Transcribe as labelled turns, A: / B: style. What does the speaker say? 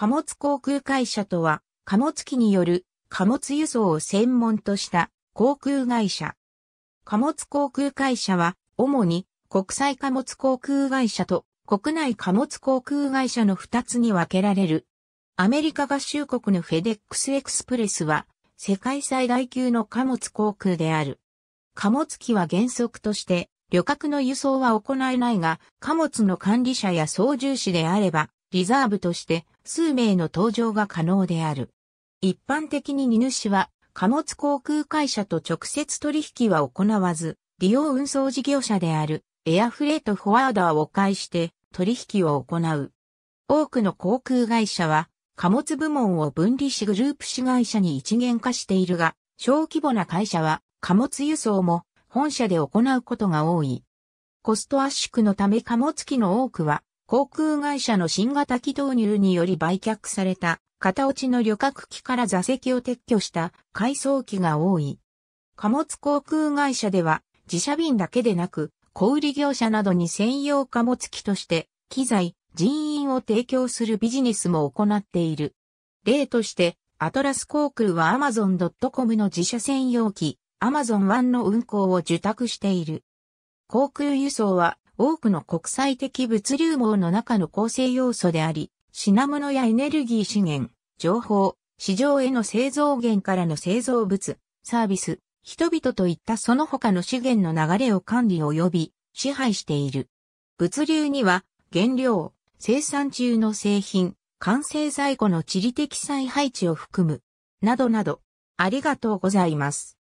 A: 貨物航空会社とは、貨
B: 物機による貨物輸送を専門とした航空会社。貨物航空会社は、主に国際貨物航空会社と国内貨物航空会社の2つに分けられる。アメリカ合衆国のフェデックスエクスプレスは、世界最大級の貨物航空である。貨物機は原則として、旅客の輸送は行えないが、貨物の管理者や操縦士であれば、リザーブとして数名の搭乗が可能である。一般的に荷主は貨物航空会社と直接取引は行わず、利用運送事業者であるエアフレートフォワーダーを介して取引を行う。多くの航空会社は貨物部門を分離しグループ市会社に一元化しているが、小規模な会社は貨物輸送も本社で行うことが多い。コスト圧縮のため貨物機の多くは航空会社の新型機導入により売却された、型落ちの旅客機から座席を撤去した改装機が多い。貨物航空会社では、自社便だけでなく、小売業者などに専用貨物機として、機材、人員を提供するビジネスも行っている。例として、アトラス航空は Amazon.com の自社専用機、Amazon One の運航を受託している。航空輸送は多くの国際的物流網の中の構成要素であり、品物やエネルギー資源、情報、市場への製造源からの製造物、サービス、人々といったその他の資源の流れを管理及び支配している。物流には原料、生産中の製品、完成在庫の地理的再配置を含
A: む、などなど、ありがとうございます。